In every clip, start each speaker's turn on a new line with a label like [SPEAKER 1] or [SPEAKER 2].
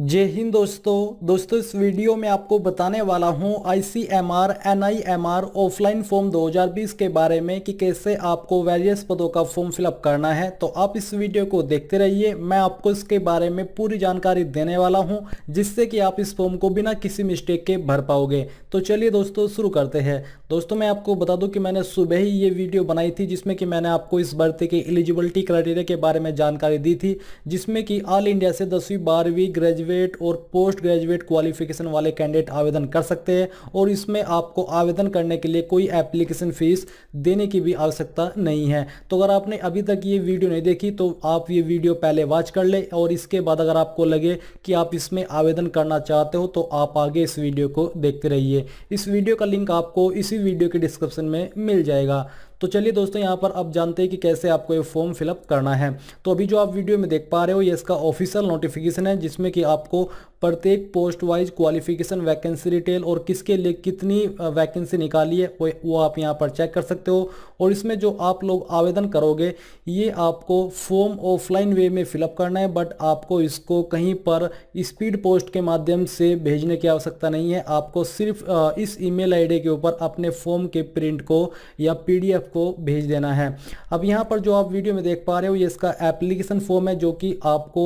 [SPEAKER 1] जय हिंद दोस्तों दोस्तों इस वीडियो में आपको बताने वाला हूं I C M R N I M R offline form 2020 के बारे में कि कैसे आपको वेरियस पदों का फॉर्म फिलअप करना है तो आप इस वीडियो को देखते रहिए मैं आपको इसके बारे में पूरी जानकारी देने वाला हूं जिससे कि आप इस फॉर्म को बिना किसी मिस्टेक के भर पाओगे तो चलिए दोस्तों शुरू करते हैं दोस्तों मैं आपको बता दूँ कि मैंने सुबह ही ये वीडियो बनाई थी जिसमें कि मैंने आपको इस भर्ती के एलिजिबिलिटी क्राइटेरिया के बारे में जानकारी दी थी जिसमें कि ऑल इंडिया से दसवीं बारहवीं ग्रेजुएट ग्रेजुएट और पोस्ट ग्रेजुएट क्वालिफिकेशन वाले कैंडिडेट आवेदन कर सकते हैं और इसमें आपको आवेदन करने के लिए कोई एप्लीकेशन फ़ीस देने की भी आवश्यकता नहीं है तो अगर आपने अभी तक ये वीडियो नहीं देखी तो आप ये वीडियो पहले वॉच कर ले और इसके बाद अगर आपको लगे कि आप इसमें आवेदन करना चाहते हो तो आप आगे इस वीडियो को देखते रहिए इस वीडियो का लिंक आपको इसी वीडियो के डिस्क्रिप्शन में मिल जाएगा तो चलिए दोस्तों यहाँ पर अब जानते हैं कि कैसे आपको ये फॉर्म फिलअप करना है तो अभी जो आप वीडियो में देख पा रहे हो ये इसका ऑफिशियल नोटिफिकेशन है जिसमें कि आपको प्रत्येक post wise qualification vacancy detail और किसके लिए कितनी वैकेंसी निकाली है वो वो आप यहाँ पर चेक कर सकते हो और इसमें जो आप लोग आवेदन करोगे ये आपको फॉर्म ऑफलाइन वे में फिलअप करना है बट आपको इसको कहीं पर स्पीड पोस्ट के माध्यम से भेजने की आवश्यकता नहीं है आपको सिर्फ इस ईमेल आईडी के ऊपर अपने फॉर्म के प्रिंट को या पीडीएफ को भेज देना है अब यहाँ पर जो आप वीडियो में देख पा रहे हो ये इसका एप्लीकेशन फॉर्म है जो कि आपको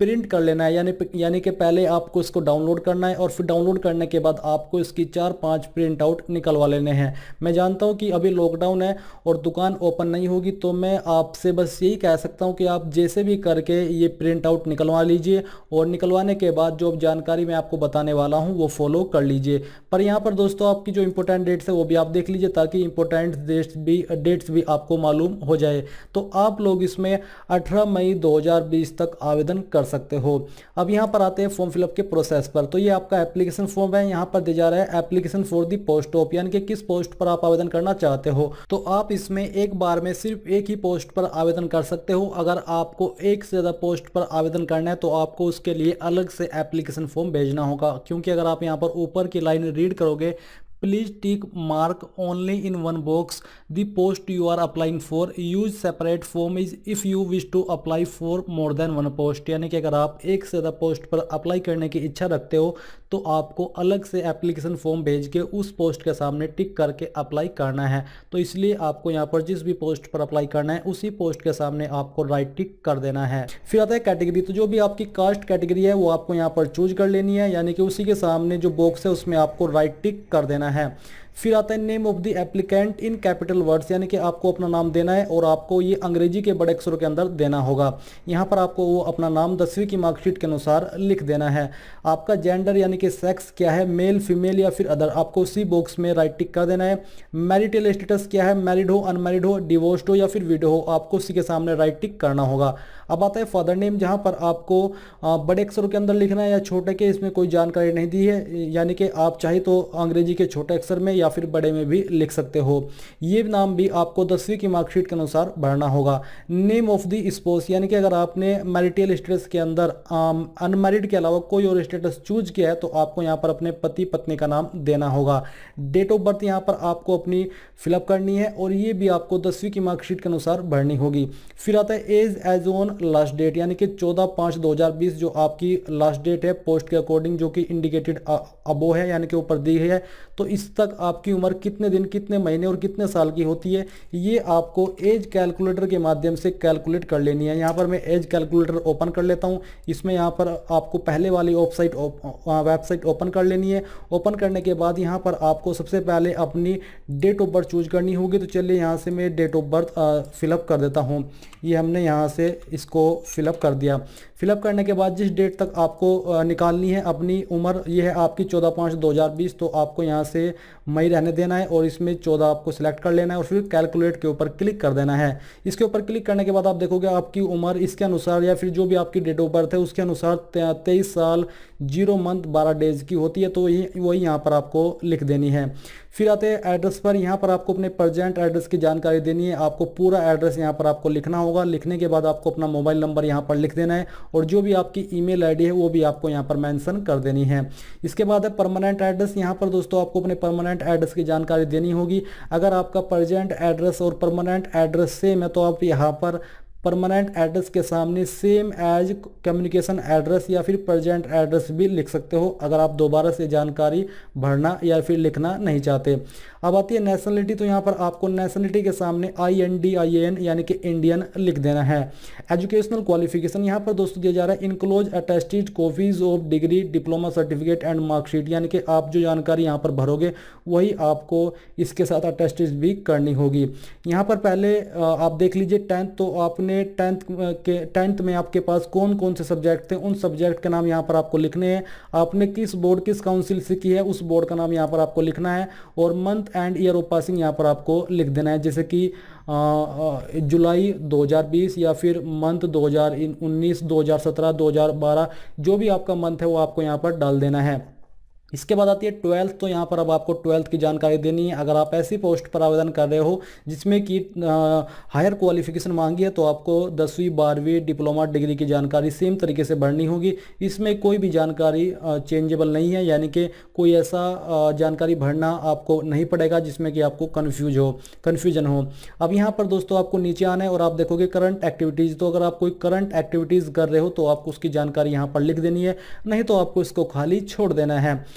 [SPEAKER 1] प्रिंट कर लेना है यानी यानी कि पहले आपको इसको डाउनलोड करना है और फिर डाउनलोड करने के बाद आपको इसकी चार पाँच प्रिंट आउट निकलवा लेने हैं मैं जानता हूँ कि अभी लॉकडाउन है और दुकान ओपन नहीं होगी तो मैं आपसे बस यही कह सकता हूँ कि आप जैसे भी करके ये प्रिंट आउट निकलवा लीजिए और निकलवाने के बाद जो जानकारी मैं आपको बताने वाला हूँ वो फॉलो कर लीजिए पर यहाँ पर दोस्तों आपकी जो इंपॉर्टेंट डेट्स है वो भी आप देख लीजिए ताकि इंपॉर्टेंट डेट्स भी डेट्स भी आपको मालूम हो जाए तो आप लोग इसमें अठारह मई दो तक आवेदन कर सकते हो अब यहाँ पर आते हैं फॉर्म फिलअप के प्रोसेस पर तो ये आपका एप्लीकेशन फॉर्म है यहाँ पर दे जा रहा है application for the post of यानी कि किस पोस्ट पर आप आवेदन करना चाहते हो तो आप इसमें एक बार में सिर्फ एक ही पोस्ट पर आवेदन कर सकते हो अगर आपको एक से ज़्यादा पोस्ट पर आवेदन करना है तो आपको उसके लिए अलग से एप्लीकेशन फॉर्म भेजना होगा क्योंकि अगर आप यहाँ पर ऊपर की लाइन रीड करोगे please tick mark only in one box the post you are applying for use separate form is if you wish to apply for more than one post यानी कि अगर आप एक से ज़्यादा पोस्ट पर अप्लाई करने की इच्छा रखते हो तो आपको अलग से एप्लीकेशन फॉर्म भेज के उस पोस्ट के सामने टिक करके अप्लाई करना है तो इसलिए आपको यहाँ पर जिस भी पोस्ट पर अप्लाई करना है उसी पोस्ट के सामने आपको राइट टिक कर देना है फिर आता है कैटेगरी तो जो भी आपकी कास्ट कैटेगरी है वो आपको यहाँ पर चूज कर लेनी है यानी कि उसी के सामने जो बॉक्स है उसमें आपको राइट टिक कर देना है है फिर आता है name of the applicant in capital words यानी कि आपको अपना नाम देना है और आपको ये अंग्रेजी के बड़े अक्षरों के अंदर देना होगा यहाँ पर आपको वो अपना नाम दसवीं की मार्कशीट के अनुसार लिख देना है आपका जेंडर यानी कि सेक्स क्या है मेल फीमेल या फिर अदर आपको उसी बॉक्स में राइट टिक कर देना है मैरिटल स्टेटस क्या है मैरिड हो अनमैरिड हो डिवोर्स्ड हो या फिर विडो हो आपको उसी के सामने राइट टिक करना होगा अब आता है फादर नेम जहाँ पर आपको बड़े अक्षरों के अंदर लिखना है या छोटे के इसमें कोई जानकारी नहीं दी है यानी कि आप चाहे तो अंग्रेजी के छोटे अक्षर में या या फिर बड़े में भी लिख सकते हो ये नाम भी आपको दसवीं की मार्कशीट के अनुसार भरना होगा नेम ऑफ द स्पोस यानी कि अगर आपने मैरिटियल स्टेटस के अंदर अनमेरिड um, के अलावा कोई और स्टेटस चूज किया है तो आपको यहाँ पर अपने पति पत्नी का नाम देना होगा डेट ऑफ बर्थ यहाँ पर आपको अपनी फिलअप करनी है और ये भी आपको दसवीं की मार्कशीट के अनुसार भरनी होगी फिर आता है age age on last date यानी कि चौदह पाँच दो जो आपकी लास्ट डेट है पोस्ट के अकॉर्डिंग जो कि इंडिकेटेड अबो uh, है यानी कि ऊपर दी है तो इस तक आप आपकी उम्र कितने दिन कितने महीने और कितने साल की होती है ये आपको एज कैलकुलेटर के माध्यम से कैलकुलेट कर लेनी है यहाँ पर मैं एज कैलकुलेटर ओपन कर लेता हूँ इसमें यहाँ पर आपको पहले वाली वेबसाइट वेबसाइट ओपन कर लेनी है ओपन करने के बाद यहाँ पर आपको सबसे पहले अपनी डेट ऑफ बर्थ चूज करनी होगी तो चलिए यहाँ से मैं डेट ऑफ बर्थ फिलअप कर देता हूँ ये हमने यहाँ से इसको फिलअप कर दिया फिलअप करने के बाद जिस डेट तक आपको निकालनी है अपनी उम्र ये है आपकी चौदह पाँच दो हज़ार बीस तो आपको यहाँ से मई रहने देना है और इसमें चौदह आपको सेलेक्ट कर लेना है और फिर कैलकुलेट के ऊपर क्लिक कर देना है इसके ऊपर क्लिक करने के बाद आप देखोगे आपकी उम्र इसके अनुसार या फिर जो भी आपकी डेट ऑफ बर्थ है उसके अनुसार तेईस साल जीरो मंथ बारह डेज की होती है तो वही यहाँ पर आपको लिख देनी है फिर आते हैं एड्रेस पर यहाँ पर आपको अपने प्रजेंट एड्रेस की जानकारी देनी है आपको पूरा एड्रेस यहाँ पर आपको लिखना होगा लिखने के बाद आपको अपना मोबाइल नंबर यहाँ पर लिख देना है और जो भी आपकी ईमेल आईडी है वो भी आपको यहाँ पर मैंसन कर देनी है इसके बाद है परमानेंट एड्रेस यहाँ पर दोस्तों आपको अपने परमानेंट एड्रेस की जानकारी देनी होगी अगर आपका प्रजेंट एड्रेस और परमानेंट एड्रेस सेम है तो आप यहाँ पर परमानेंट एड्रेस के सामने सेम एज कम्युनिकेशन एड्रेस या फिर प्रेजेंट एड्रेस भी लिख सकते हो अगर आप दोबारा से जानकारी भरना या फिर लिखना नहीं चाहते अब आती है नेशनलिटी तो यहाँ पर आपको नेशनलिटी के सामने I N D I N यानी कि इंडियन लिख देना है एजुकेशनल क्वालिफिकेशन यहाँ पर दोस्तों दिया जा रहा है enclose attested copies of degree diploma certificate and marksheet यानी कि आप जो जानकारी यहाँ पर भरोगे वही आपको इसके साथ अटेस्टेड भी करनी होगी यहाँ पर पहले आप देख लीजिए टेंथ तो आपने आपने टेंथ के टेंथ में आपके पास कौन कौन से सब्जेक्ट थे उन सब्जेक्ट के नाम यहाँ पर आपको लिखने हैं आपने किस बोर्ड किस काउंसिल से की है उस बोर्ड का नाम यहाँ पर आपको लिखना है और month and year of passing यहाँ पर आपको लिख देना है जैसे कि जुलाई 2020 या फिर मंथ 2019 2017 2012 जो भी आपका मंथ है वो आपको यहाँ पर डाल देना है इसके बाद आती है ट्वेल्थ तो यहाँ पर अब आपको ट्वेल्थ की जानकारी देनी है अगर आप ऐसी पोस्ट पर आवेदन कर रहे हो जिसमें कि हायर क्वालिफिकेशन मांगी है तो आपको दसवीं बारहवीं डिप्लोमा डिग्री की जानकारी सेम तरीके से भरनी होगी इसमें कोई भी जानकारी चेंजेबल नहीं है यानी कि कोई ऐसा जानकारी भरना आपको नहीं पड़ेगा जिसमें कि आपको कन्फ्यूज हो कन्फ्यूजन हो अब यहाँ पर दोस्तों आपको नीचे आना है और आप देखोगे करंट एक्टिविटीज़ तो अगर आप कोई करंट एक्टिविटीज़ कर रहे हो तो आपको उसकी जानकारी यहाँ पर लिख देनी है नहीं तो आपको इसको खाली छोड़ देना है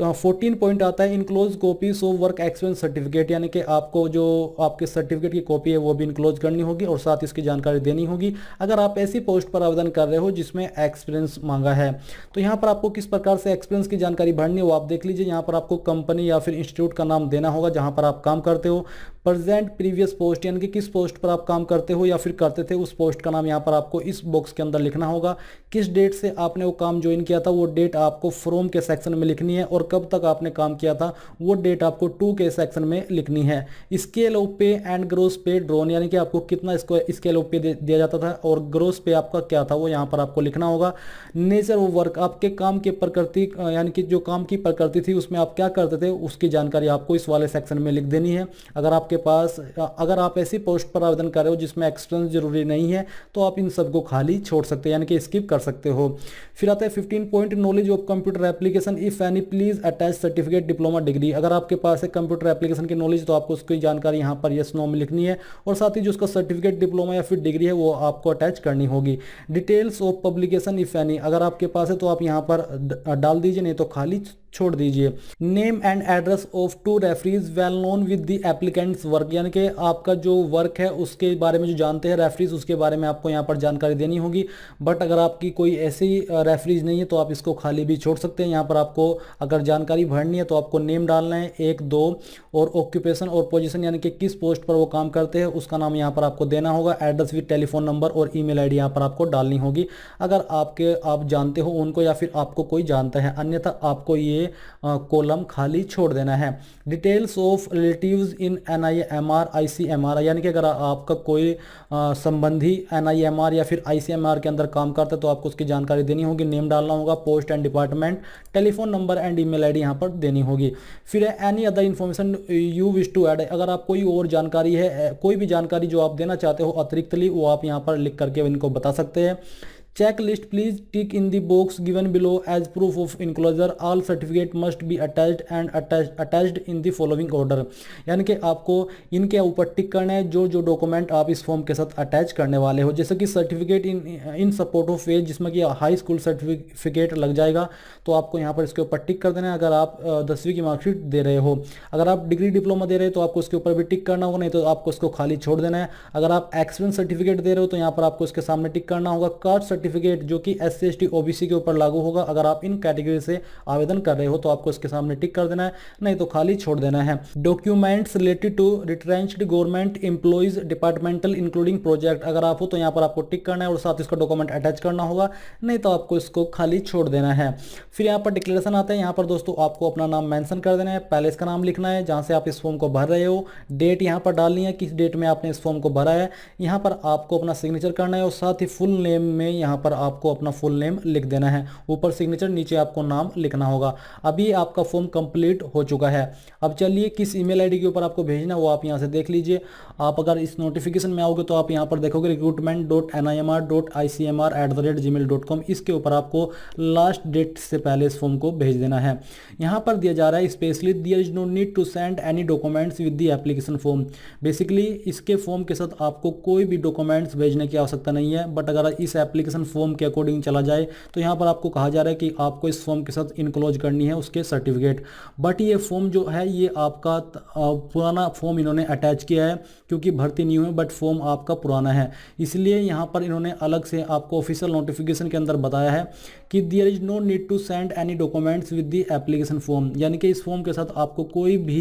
[SPEAKER 1] फोर्टीन पॉइंट हाँ, आता है enclose copies of work experience certificate यानी कि आपको जो आपके सर्टिफिकेट की कॉपी है वो भी इनक्लोज करनी होगी और साथ इसकी जानकारी देनी होगी अगर आप ऐसी पोस्ट पर आवेदन कर रहे हो जिसमें एक्सपीरियंस मांगा है तो यहाँ पर आपको किस प्रकार से एक्सपीरियंस की जानकारी भरनी है वो आप देख लीजिए यहाँ पर आपको कंपनी या फिर इंस्टीट्यूट का नाम देना होगा जहाँ पर आप काम करते हो प्रेजेंट प्रीवियस पोस्ट यानी कि किस पोस्ट पर आप काम करते हो या फिर करते थे उस पोस्ट का नाम यहाँ पर आपको इस बॉक्स के अंदर लिखना होगा किस डेट से आपने वो काम ज्वाइन किया था वो डेट आपको फ्रोम के सेक्शन में लिखनी है और और कब तक आपने काम किया था वो डेट आपको टू के सेक्शन में लिखनी है scale of pay and gross pay drawn यानी कि आपको कितना इसको स्केल ऑफ पे दिया जाता था और ग्रोस पे आपका क्या था वो यहाँ पर आपको लिखना होगा नेचर ऑफ वर्क आपके काम की प्रकृति यानी कि जो काम की प्रकृति थी उसमें आप क्या करते थे उसकी जानकारी आपको इस वाले सेक्शन में लिख देनी है अगर आपके पास अगर आप ऐसी पोस्ट पर आवेदन कर रहे हो जिसमें एक्सपीरियंस जरूरी नहीं है तो आप इन सबको खाली छोड़ सकते हैं यानी कि स्किप कर सकते हो फिर आता है fifteen point knowledge of computer application if any please please attach certificate diploma degree अगर आपके पास है कंप्यूटर एप्लीकेशन की नॉलेज तो आपको उसकी जानकारी यहाँ पर यस नो में लिखनी है और साथ ही जो उसका सर्टिफिकेट डिप्लोमा या फिर डिग्री है वो आपको अटैच करनी होगी details of publication if any अगर आपके पास है तो आप यहाँ पर डाल दीजिए नहीं तो खाली छोड़ दीजिए name and address of two referees well known with the applicant's work यानी कि आपका जो वर्क है उसके बारे में जो जानते हैं रेफरीज उसके बारे में आपको यहाँ पर जानकारी देनी होगी बट अगर आपकी कोई ऐसी रेफरीज नहीं है तो आप इसको खाली भी छोड़ सकते हैं यहाँ पर आपको अगर जानकारी भरनी है तो आपको नेम डालना है एक दो और ऑक्यूपेशन और पोजिशन यानी कि किस पोस्ट पर वो काम करते हैं उसका नाम यहाँ पर आपको देना होगा एड्रेस विद टेलीफोन नंबर और आई डी यहाँ पर आपको डालनी होगी अगर आपके आप जानते हो उनको या फिर आपको कोई जानता है अन्यथा आपको ये कॉलम खाली छोड़ देना है details of relative in N I M R I C M R यानी कि अगर आपका कोई संबंधी एन आई एम आर या फिर आई सी एम आर के अंदर काम करता है तो आपको उसकी जानकारी देनी होगी नेम डालना होगा post and department telephone number and email I D यहाँ पर देनी होगी फिर any other information you wish to add अगर आप कोई और जानकारी है कोई भी जानकारी जो आप देना चाहते हो अतिरिक्तली वो आप यहाँ पर लिख करके इनको बता सकते हैं check list please tick in the box given below as proof of enclosure all certificate must be attached and attached in in the following यानी कि आपको इनके ऊपर टिक करना है जो जो डॉक्यूमेंट आप इस फॉर्म के साथ अटैच करने वाले हो जैसे कि certificate in in support of wage जिसमें कि हाई स्कूल सर्टिफिकेट लग जाएगा तो आपको यहाँ पर इसके ऊपर टिक कर देना है अगर आप दसवीं की मार्कशीट दे रहे हो अगर आप डिग्री डिप्लोमा दे रहे हो तो आपको उसके ऊपर भी टिक करना होगा नहीं तो आपको उसको खाली छोड़ देना है अगर आप एक्सपीरियंस सर्टिफिकेट दे रहे हो तो यहाँ पर आपको इसके सामने टिक करना होगा कार्ड सर्टिफिकेट जो कि एस सी एस के ऊपर लागू होगा अगर आप इन कैटेगरी से आवेदन कर रहे हो तो आपको इसके सामने टिक कर देना है नहीं तो खाली छोड़ देना है documents related to retrenched government employees departmental including project अगर आप हो तो यहाँ पर आपको टिक करना है और साथ इसका डॉक्यूमेंट अटैच करना होगा नहीं तो आपको इसको खाली छोड़ देना है फिर यहाँ पर डिक्लेरेशन आता है यहाँ पर दोस्तों आपको अपना नाम मैंसन कर देना है पहले इसका नाम लिखना है जहाँ से आप इस फॉर्म को भर रहे हो डेट यहाँ पर डालनी है किस डेट में आपने इस फॉर्म को भरा है यहाँ पर आपको अपना सिग्नेचर करना है और साथ ही फुल नेम में यहाँ यहाँ पर आपको अपना फुल नेम लिख देना है ऊपर सिग्नेचर नीचे आपको नाम लिखना होगा अभी आपका फॉर्म कंप्लीट हो चुका है अब चलिए किस ईमेल आईडी के ऊपर आपको भेजना वो आप यहाँ से देख लीजिए आप अगर इस नोटिफिकेशन में आओगे तो आप यहाँ पर देखोगे recruitment dot N I M R dot I C M R at the rate Gmail dot com इसके ऊपर आपको लास्ट डेट से पहले इस फॉर्म को भेज देना है यहाँ पर दिया जा रहा है specially there is no need to send any documents with the application form basically इसके फॉर्म के साथ आपको कोई भी डॉक्यूमेंट्स भेजने की आवश्यकता नहीं है बट अगर इस एप्लीकेशन एप्लीकेशन फॉर्म के अकॉर्डिंग चला जाए तो यहाँ पर आपको कहा जा रहा है कि आपको इस फॉर्म के साथ इनक्लोज करनी है उसके सर्टिफिकेट बट ये फॉर्म जो है ये आपका पुराना फॉर्म इन्होंने अटैच किया है क्योंकि भर्ती नहीं हुई बट फॉर्म आपका पुराना है इसलिए यहाँ पर इन्होंने अलग से आपको ऑफिशियल नोटिफिकेशन के अंदर बताया है कि there is no need to send any documents with the application form यानी कि इस फॉर्म के साथ आपको कोई भी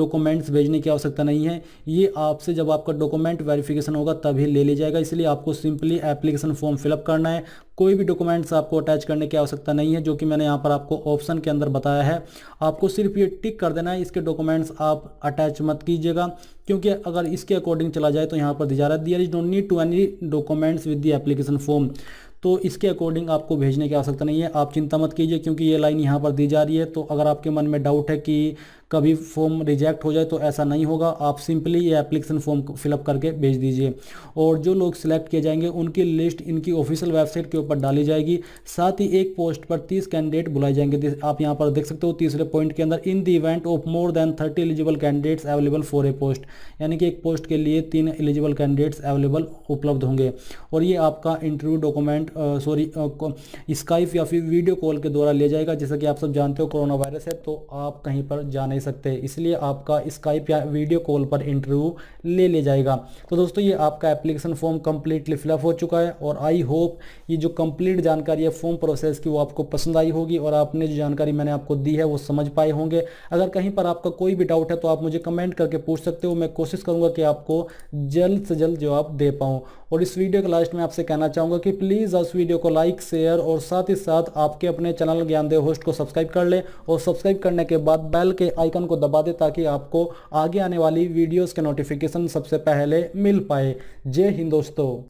[SPEAKER 1] डॉक्यूमेंट्स भेजने की आवश्यकता नहीं है ये आपसे जब आपका डॉक्यूमेंट वेरिफिकेशन होगा तभी ले लिया जाएगा इसलिए आपको सिंपली एप्लीकेशन फॉर्म फिलअप करना करना है कोई भी डॉक्यूमेंट्स आपको अटैच करने की आवश्यकता नहीं है जो कि मैंने यहाँ पर आपको ऑप्शन के अंदर बताया है आपको सिर्फ ये टिक कर देना है इसके डॉक्यूमेंट्स आप अटैच मत कीजिएगा क्योंकि अगर इसके अकॉर्डिंग चला जाए तो यहाँ पर दिया रहा है there is don't need to any documents with the application form तो इसके अकॉर्डिंग आपको भेजने की आवश्यकता नहीं है आप चिंता मत कीजिए क्योंकि ये लाइन यहाँ पर दी जा रही है तो अगर आपके मन में डाउट है कि कभी फॉर्म रिजेक्ट हो जाए तो ऐसा नहीं होगा आप सिंपली ये एप्लीकेशन फॉर्म फिलअप करके भेज दीजिए और जो लोग सिलेक्ट किए जाएंगे उनकी लिस्ट इनकी ऑफिशियल वेबसाइट के ऊपर डाली जाएगी साथ ही एक पोस्ट पर तीस कैंडिडेट बुलाए जाएंगे आप यहाँ पर देख सकते हो तीसरे पॉइंट के अंदर in the event of more than thirty eligible candidates available for a post यानी कि एक पोस्ट के लिए तीन एलिजिबल कैंडिडेट्स अवेलेबल उपलब्ध होंगे और ये आपका इंटरव्यू डॉक्यूमेंट सॉरी स्काइप या फिर वीडियो कॉल के द्वारा लिया जाएगा जैसा कि आप सब जानते हो कोरोना वायरस है तो आप कहीं पर जाने नहीं सकते इसलिए आपका स्काइप या वीडियो कॉल पर इंटरव्यू ले ले जाएगा तो दोस्तों ये आपका एप्लीकेशन फॉर्म कम्प्लीटली फिलअप हो चुका है और आई होप ये जो कम्प्लीट जानकारी है फॉर्म प्रोसेस की वो आपको पसंद आई होगी और आपने जो जानकारी मैंने आपको दी है वो समझ पाए होंगे अगर कहीं पर आपका कोई भी डाउट है तो आप मुझे कमेंट करके पूछ सकते हो मैं कोशिश करूँगा कि आपको जल्द से जल्द जवाब दे पाऊँ और इस वीडियो के लास्ट में आपसे कहना चाहूँगा कि प्लीज़ उस वीडियो को लाइक शेयर और साथ ही साथ आपके अपने चैनल ज्ञानदेव होस्ट को सब्सक्राइब कर लें और सब्सक्राइब करने के बाद बैल के आइकन को दबा दें ताकि आपको आगे आने वाली वीडियोज़ के नोटिफिकेशन सबसे पहले मिल पाए जय हिंद दोस्तों